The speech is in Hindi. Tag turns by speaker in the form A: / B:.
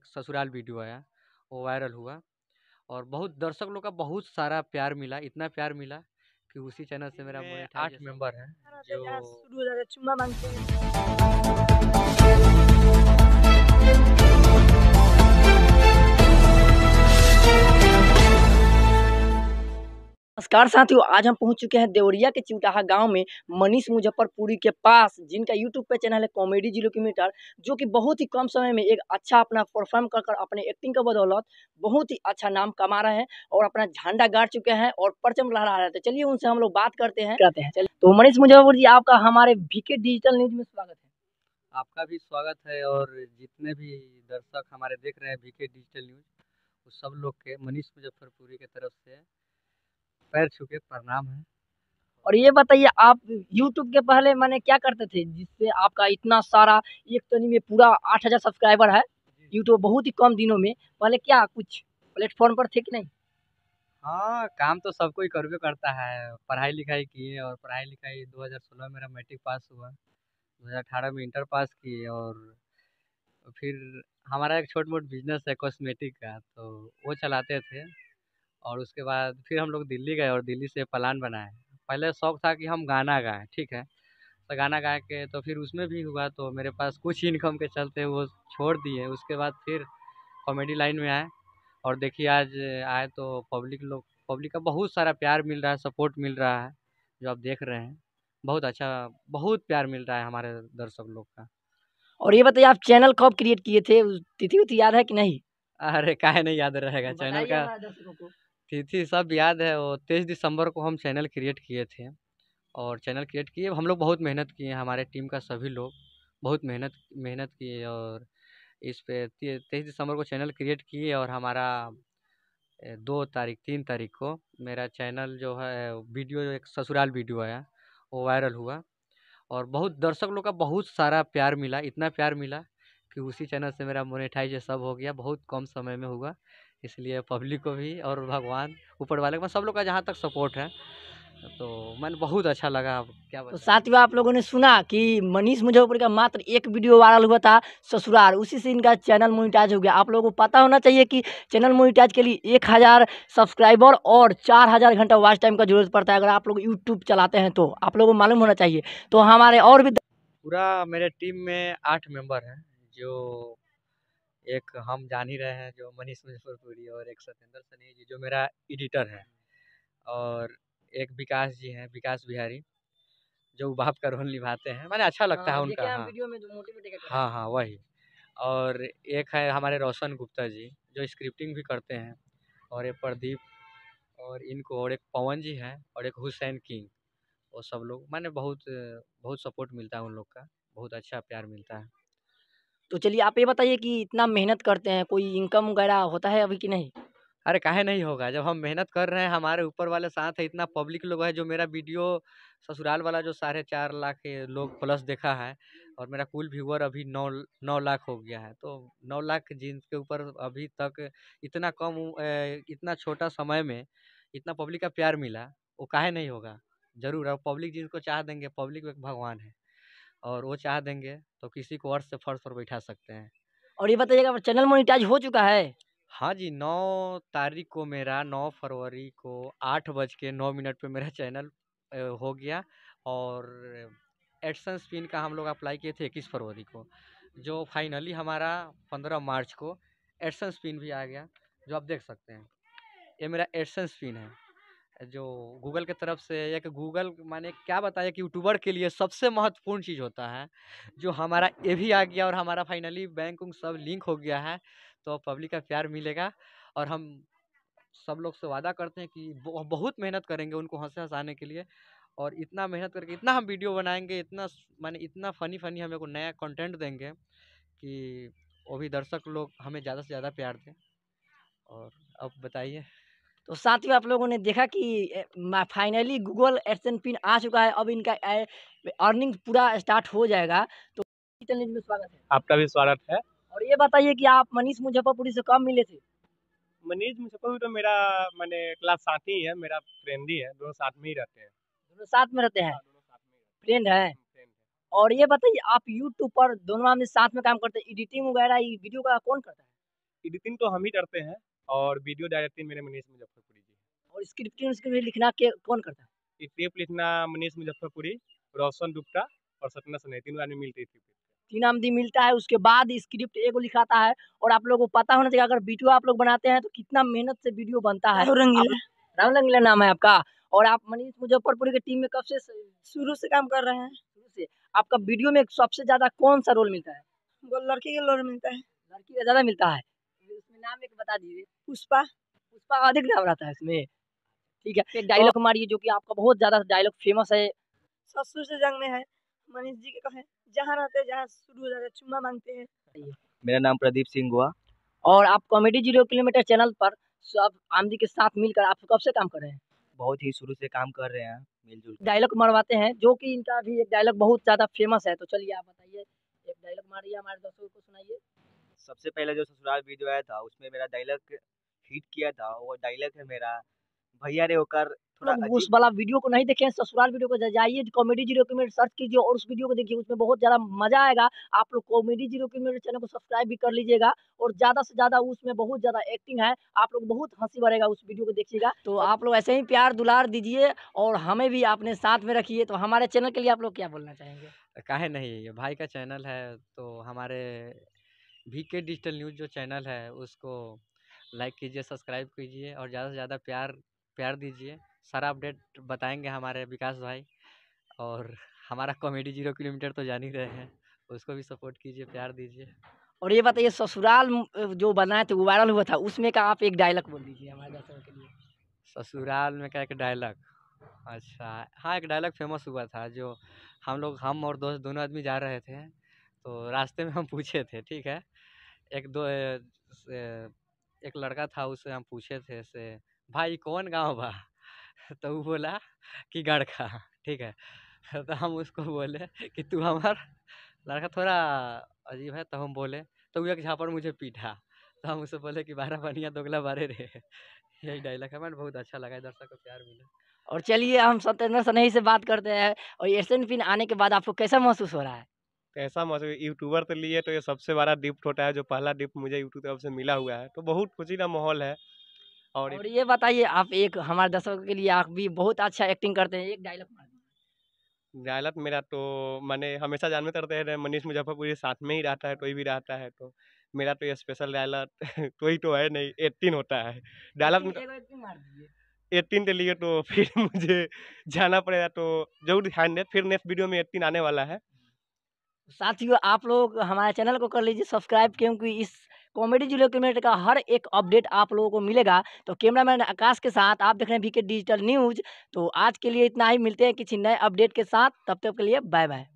A: एक ससुराल वीडियो आया वो वायरल हुआ और बहुत दर्शक लोग का बहुत सारा प्यार मिला इतना प्यार मिला कि उसी चैनल से मेरा आठ मेंबर
B: है जो नमस्कार साथियों आज हम पहुंच चुके हैं देवरिया के चिटाहा गांव में मनीष मुजफ्फरपुरी के पास जिनका यूट्यूब पे चैनल है कॉमेडी जिलो किलोमीटर जो कि बहुत ही कम समय में एक अच्छा अपना परफॉर्म कर कर अपने एक्टिंग का बदौलत बहुत ही अच्छा नाम कमा रहे हैं और अपना झंडा गाड़ चुके हैं और परचम लहरा रहे थे तो चलिए उनसे हम लोग बात करते हैं कहते हैं चलिए तो मनीष मुजफ्फरपुर जी आपका हमारे भीके डिजिटल न्यूज में स्वागत है आपका भी स्वागत है और जितने भी दर्शक
A: हमारे देख रहे हैं भीके डिजिटल न्यूज सब लोग के मनीष मुजफ्फरपुरी के तरफ से पैर छू के प्रणाम है
B: और ये बताइए आप YouTube के पहले मैंने क्या करते थे जिससे आपका इतना सारा एक तनी तो में पूरा आठ हज़ार सब्सक्राइबर है यूट्यूब बहुत ही कम दिनों में पहले क्या कुछ प्लेटफॉर्म पर थे कि नहीं
A: हाँ काम तो सबको ही करवे करता है पढ़ाई लिखाई किए और पढ़ाई लिखाई 2016 मेरा मैट्रिक पास हुआ 2018 में इंटर पास किए और फिर हमारा एक छोट मोट बिजनेस है कॉस्मेटिक का तो वो चलाते थे और उसके बाद फिर हम लोग दिल्ली गए और दिल्ली से प्लान बनाए पहले शौक़ था कि हम गाना गाएँ ठीक है तो गाना गा के तो फिर उसमें भी हुआ तो मेरे पास कुछ इनकम के चलते वो छोड़ दिए उसके बाद फिर कॉमेडी लाइन में आए और देखिए आज आए तो पब्लिक लोग पब्लिक का बहुत सारा प्यार मिल रहा है सपोर्ट मिल रहा है जो आप देख रहे हैं बहुत अच्छा बहुत प्यार मिल रहा है हमारे दर्शक लोग का
B: और ये बताइए आप चैनल कब क्रिएट किए थे तिथि उथि याद है कि नहीं
A: अरे काहे नहीं याद रहेगा चैनल तो
B: का
A: तिथि सब याद है वो तेईस दिसंबर को हम चैनल क्रिएट किए थे और चैनल क्रिएट किए हम लोग बहुत मेहनत किए हैं हमारे टीम का सभी लोग बहुत मेहनत मेहनत किए और इस पे तेईस दिसंबर को चैनल क्रिएट किए और हमारा दो तारीख तीन तारीख को मेरा चैनल जो है वीडियो एक ससुराल वीडियो आया वो वायरल हुआ और बहुत दर्शक लोग का बहुत सारा प्यार मिला इतना प्यार मिला कि उसी चैनल से मेरा मोनेटाइज सब हो गया बहुत कम समय में हुआ इसलिए पब्लिक को भी और भगवान ऊपर वाले को सब लोग का जहाँ तक सपोर्ट है तो मैंने बहुत अच्छा लगा क्या
B: तो साथियों आप लोगों ने सुना कि मनीष मुजफ्फरपुर का मात्र एक वीडियो वायरल हुआ था ससुराल उसी से इनका चैनल मोनिटाइज हो गया आप लोगों को पता होना चाहिए कि चैनल मोनिटाइज के लिए एक हज़ार सब्सक्राइबर और चार हज़ार घंटा वॉच टाइम का जरूरत पड़ता है अगर आप लोग यूट्यूब चलाते हैं तो आप लोगों को मालूम होना चाहिए तो हमारे और भी
A: पूरा मेरे टीम में आठ मेम्बर हैं जो एक हम जान ही रहे हैं जो मनीष मुजफ्फरपुरी और एक सत्येंद्र सनी जी जो मेरा एडिटर है और एक विकास जी हैं विकास बिहारी जो बाप का रोल निभाते हैं मैंने अच्छा लगता हाँ, है
B: उनका
A: हाँ हाँ हाँ वही और एक है हमारे रोशन गुप्ता जी जो स्क्रिप्टिंग भी करते हैं और एक प्रदीप और इनको और एक पवन जी हैं और एक हुसैन किंग वो सब लोग मैंने बहुत बहुत सपोर्ट मिलता है उन लोग का बहुत अच्छा प्यार मिलता है
B: तो चलिए आप ये बताइए कि इतना मेहनत करते हैं कोई इनकम वगैरह होता है अभी कि नहीं?
A: अरे काहे नहीं होगा जब हम मेहनत कर रहे हैं हमारे ऊपर वाले साथ है इतना पब्लिक लोग है जो मेरा वीडियो ससुराल वाला जो साढ़े चार लाख के लोग प्लस देखा है और मेरा कुल व्यूअर अभी नौ नौ लाख हो गया है तो नौ लाख जिनके ऊपर अभी तक इतना कम ए, इतना छोटा समय में इतना पब्लिक का प्यार मिला वो काहे नहीं होगा जरूर और पब्लिक जिनको चाह देंगे पब्लिक एक भगवान है और वो चाह देंगे तो किसी को और से फर्श पर बैठा सकते हैं
B: और ये बताइएगा चैनल मोनिटाइज हो चुका है
A: हाँ जी नौ तारीख को मेरा नौ फरवरी को आठ बज के नौ मिनट पर मेरा चैनल हो गया और एडसन स्पिन का हम लोग अप्लाई किए थे इक्कीस फरवरी को जो फाइनली हमारा पंद्रह मार्च को एडसन स्पिन भी आ गया जो आप देख सकते हैं ये मेरा एडसन स्पिन है जो गूगल के तरफ से एक गूगल माने क्या बताया कि यूट्यूबर के लिए सबसे महत्वपूर्ण चीज़ होता है जो हमारा ये भी आ गया और हमारा फाइनली बैंक सब लिंक हो गया है तो पब्लिक का प्यार मिलेगा और हम सब लोग से वादा करते हैं कि बहुत मेहनत करेंगे उनको हंसे हंसाने के लिए और इतना मेहनत करके इतना हम वीडियो बनाएंगे इतना माने इतना फ़नी फ़नी हमें को नया कंटेंट देंगे कि वो भी दर्शक लोग हमें
B: ज़्यादा से ज़्यादा प्यार
A: दें और
B: अब बताइए तो साथ ही आप लोगों ने देखा कि फाइनली गूगल एडसन पिन आ चुका है अब इनका अर्निंग पूरा स्टार्ट हो जाएगा तो चैलेंज में स्वागत है
C: आपका भी स्वागत है
B: और ये बताइए कि आप मनीष मुजफ्फरपुरी से कब मिले थे
C: मनीष मुजफ्फरपुरी तो मेरा मैंने क्लास साथी है मेरा फ्रेंड ही है दोनों साथ में ही रहते हैं
B: दोनों साथ में रहते हैं फ्रेंड हाँ, है और ये बताइए आप यूट्यूब पर दोनों में साथ में काम करते हैं एडिटिंग वगैरह वीडियो का कौन करता
C: है एडिटिंग तो हम ही करते हैं और वीडियो डायरेक्टर मेरे मनीष मुजफ्फरपुरी
B: जी और स्क्रिप्टिंग स्क्रिप्ट लिखना के, कौन करता
C: है स्क्रिप्ट लिखना मनीष मुजफ्फरपुरी रोशन गुप्ता और सतना सने तीनों आदमी मिलते
B: तीन आमदी मिलता है उसके बाद स्क्रिप्ट एक लिखाता है और आप लोगों को पता होना चाहिए अगर वीडियो आप लोग बनाते हैं तो कितना मेहनत से वीडियो बनता है राम रंगीला नाम है आपका और आप मनीष मुजफ्फरपुर के टीम में कब से शुरू से काम कर रहे हैं शुरू से आपका वीडियो में सबसे ज्यादा कौन सा रोल मिलता है लड़की का रोल मिलता है लड़की का ज्यादा मिलता है नाम एक बता दीजिए पुष्पा पुष्पा अधिक नाम रहता है इसमें ठीक है एक डायलॉग मारिए जो कि आपका बहुत ज्यादा डायलॉग फेमस है ससुर से जंग में है मनीष जी के कहे जहाँ रहते हैं जहाँ शुरू हो जाते चुम्मा मांगते हैं मेरा नाम प्रदीप सिंह हुआ और आप कॉमेडी जीरो किलोमीटर चैनल पर सब आमदी के साथ मिलकर आप कब से काम कर रहे हैं
C: बहुत ही शुरू से काम कर रहे हैं मिलजुल
B: डायलॉग मरवाते हैं जो कि इनका भी एक डायलॉग बहुत ज़्यादा फेमस है तो चलिए आप बताइए एक डायलॉग मारिए हमारे दोस्तों को सुनाइए सबसे पहले जो ससुराल
C: वीडियो आया था उसमें मेरा डायलॉग हिट किया था वो डायलॉग है मेरा भैया रे होकर
B: थोड़ा मतलब उस वाला वीडियो को नहीं देखे ससुराल वीडियो को जाइए कॉमेडी जीरो की सर्च कीजिए और उस वीडियो को देखिए उसमें बहुत ज़्यादा मजा आएगा आप लोग कॉमेडी जीरो की मेरे चैनल को सब्सक्राइब भी कर लीजिएगा और ज़्यादा से ज़्यादा उसमें बहुत ज़्यादा एक्टिंग है आप लोग बहुत हंसी भरेगा उस वीडियो को देखिएगा तो आप लोग ऐसे ही प्यार दुलार दीजिए और हमें भी आपने साथ में रखिए तो हमारे चैनल के लिए आप लोग क्या बोलना चाहेंगे
A: कहे नहीं ये भाई का चैनल है तो हमारे वी के डिजिटल न्यूज़ जो चैनल है उसको लाइक कीजिए सब्सक्राइब कीजिए और ज़्यादा से ज़्यादा प्यार प्यार दीजिए सारा अपडेट बताएंगे हमारे विकास भाई और हमारा कॉमेडी जीरो किलोमीटर तो जान ही रहे हैं उसको भी सपोर्ट कीजिए प्यार दीजिए
B: और ये बताइए ससुराल जो बनाए थे तो वो वायरल हुआ था उसमें का आप एक डायलॉग बोल दीजिए हमारे
A: दर्शकों के लिए ससुराल में का एक डायलॉग अच्छा हाँ एक डायलॉग फेमस हुआ था जो हम लोग हम और दोस्त दोनों आदमी जा रहे थे तो रास्ते में हम पूछे थे ठीक है एक दो एक लड़का था उससे हम पूछे थे से भाई कौन गाँव बा तो वो बोला कि गड़खा ठीक है तो हम उसको बोले कि तू हमार लड़का थोड़ा अजीब है तो हम बोले तो वो एक झापड़ मुझे पीटा तो हम उससे बोले कि बारह बनिया दोगला बारे रे यही डायलॉग है बहुत अच्छा लगा दर्शक को प्यार मिला
B: और चलिए हम सत्येंद्र सनेही से बात करते हैं और एशियन पिन आने के बाद आपको कैसा महसूस हो रहा है
C: ऐसा मतलब यूट्यूबर तो लिए तो ये सबसे बड़ा डिफ्ट होता है जो पहला डिफ्ट मुझे यूट्यूब तरफ से मिला हुआ है तो बहुत खुशी का माहौल है और, और ये
B: बताइए आप एक हमारे दर्शकों के लिए आप भी बहुत अच्छा एक्टिंग करते हैं एक डायलॉग
C: डायलॉग मेरा तो मैंने हमेशा जानवे करते हैं मनीष मुजफ्फरपुरी साथ में ही रहता है कोई भी रहता है तो मेरा तो ये स्पेशल डायलॉग कोई तो है नहीं एटीन होता है डायलॉग एटीन के लिए तो फिर मुझे जाना पड़ेगा तो जरूर ध्यान हाँ, दें फिर नेक्स्ट वीडियो में एट्टीन आने वाला है
B: साथियों आप लोग हमारे चैनल को कर लीजिए सब्सक्राइब क्योंकि इस कॉमेडी जुले कैमरेट का हर एक अपडेट आप लोगों को मिलेगा तो कैमरामैन आकाश के साथ आप देख रहे हैं वीके डिजिटल न्यूज़ तो आज के लिए इतना ही मिलते हैं किसी नए अपडेट के साथ तब तक के लिए बाय बाय